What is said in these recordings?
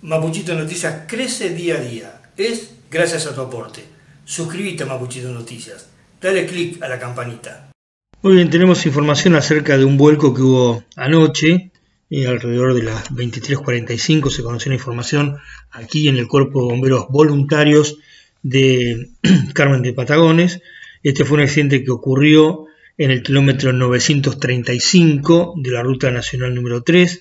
Mapuchito Noticias crece día a día. Es gracias a tu aporte. Suscríbete a Mapuchito Noticias. Dale click a la campanita. Muy bien, tenemos información acerca de un vuelco que hubo anoche. alrededor de las 23.45 se conoció la información aquí en el Cuerpo de Bomberos Voluntarios de Carmen de Patagones. Este fue un accidente que ocurrió en el kilómetro 935 de la Ruta Nacional número 3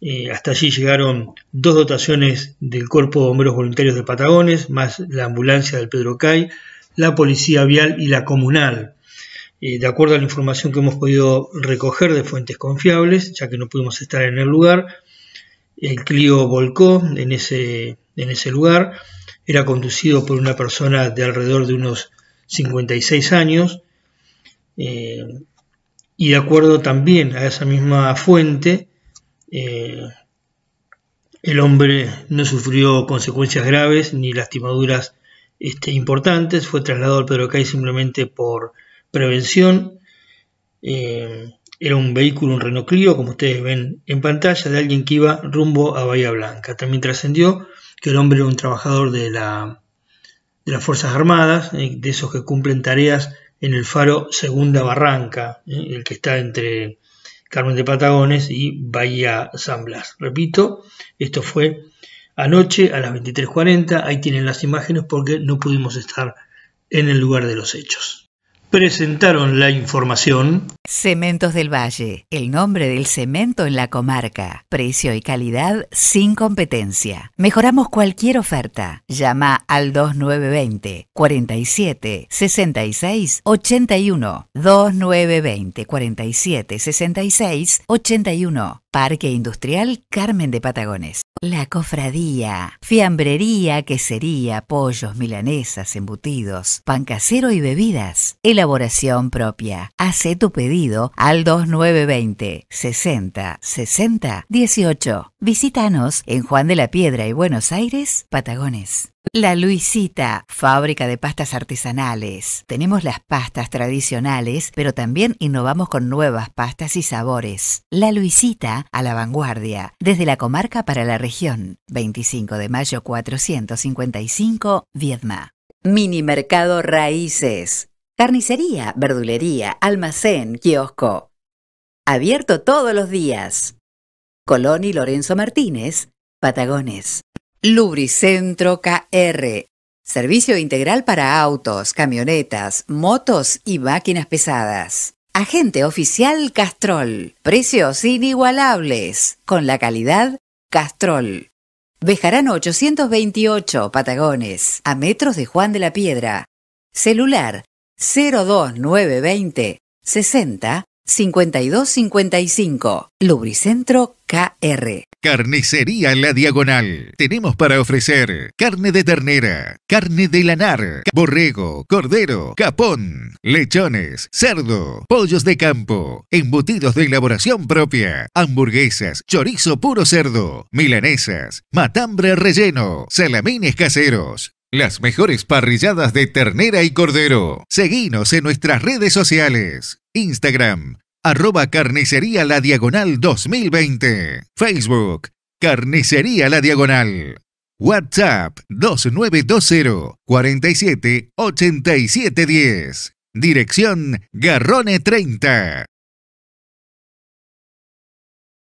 eh, hasta allí llegaron dos dotaciones del Cuerpo de Bomberos Voluntarios de Patagones, más la ambulancia del Pedro Cay, la Policía Vial y la Comunal. Eh, de acuerdo a la información que hemos podido recoger de fuentes confiables, ya que no pudimos estar en el lugar, el Clio volcó en ese, lugar, era conducido por una persona de alrededor de unos 56 años, eh, y de acuerdo también a esa misma fuente, eh, el hombre no sufrió consecuencias graves ni lastimaduras este, importantes, fue trasladado al Pedro Cay simplemente por prevención. Eh, era un vehículo, un Renault como ustedes ven en pantalla, de alguien que iba rumbo a Bahía Blanca. También trascendió que el hombre era un trabajador de, las Fuerzas Armadas, eh, de esos que cumplen tareas en el faro Segunda Barranca, el que está entre Carmen de Patagones y Bahía San Blas. Repito, esto fue anoche a las 23.40, ahí tienen las imágenes porque no pudimos estar en el lugar de los hechos. Presentaron la información Cementos del Valle, el nombre del cemento en la comarca. Precio y calidad sin competencia. Mejoramos cualquier oferta. Llama al 2920 47 66 81. 2920 47 66 81. Parque Industrial Carmen de Patagones. La cofradía, fiambrería, quesería, pollos, milanesas, embutidos, pan casero y bebidas. Elaboración propia. Hace tu pedido al 2920 60 60 18. Visítanos en Juan de la Piedra y Buenos Aires, Patagones. La Luisita, fábrica de pastas artesanales. Tenemos las pastas tradicionales, pero también innovamos con nuevas pastas y sabores. La Luisita, a la vanguardia, desde la comarca para la región. 25 de mayo 455, Viedma. Mini Mercado Raíces. Carnicería, verdulería, almacén, kiosco. Abierto todos los días. Colón y Lorenzo Martínez, Patagones. Lubricentro KR. Servicio integral para autos, camionetas, motos y máquinas pesadas. Agente oficial Castrol. Precios inigualables. Con la calidad Castrol. Bejarano 828, Patagones. A metros de Juan de la Piedra. Celular 02920 60 5255. Lubricentro KR. Carnicería La Diagonal. Tenemos para ofrecer carne de ternera, carne de lanar, borrego, cordero, capón, lechones, cerdo, pollos de campo, embutidos de elaboración propia, hamburguesas, chorizo puro cerdo, milanesas, matambre relleno, salamines caseros, las mejores parrilladas de ternera y cordero. Seguinos en nuestras redes sociales. Instagram, arroba carnicería la diagonal 2020. Facebook, carnicería la diagonal. WhatsApp 2920 47 Dirección Garrone 30.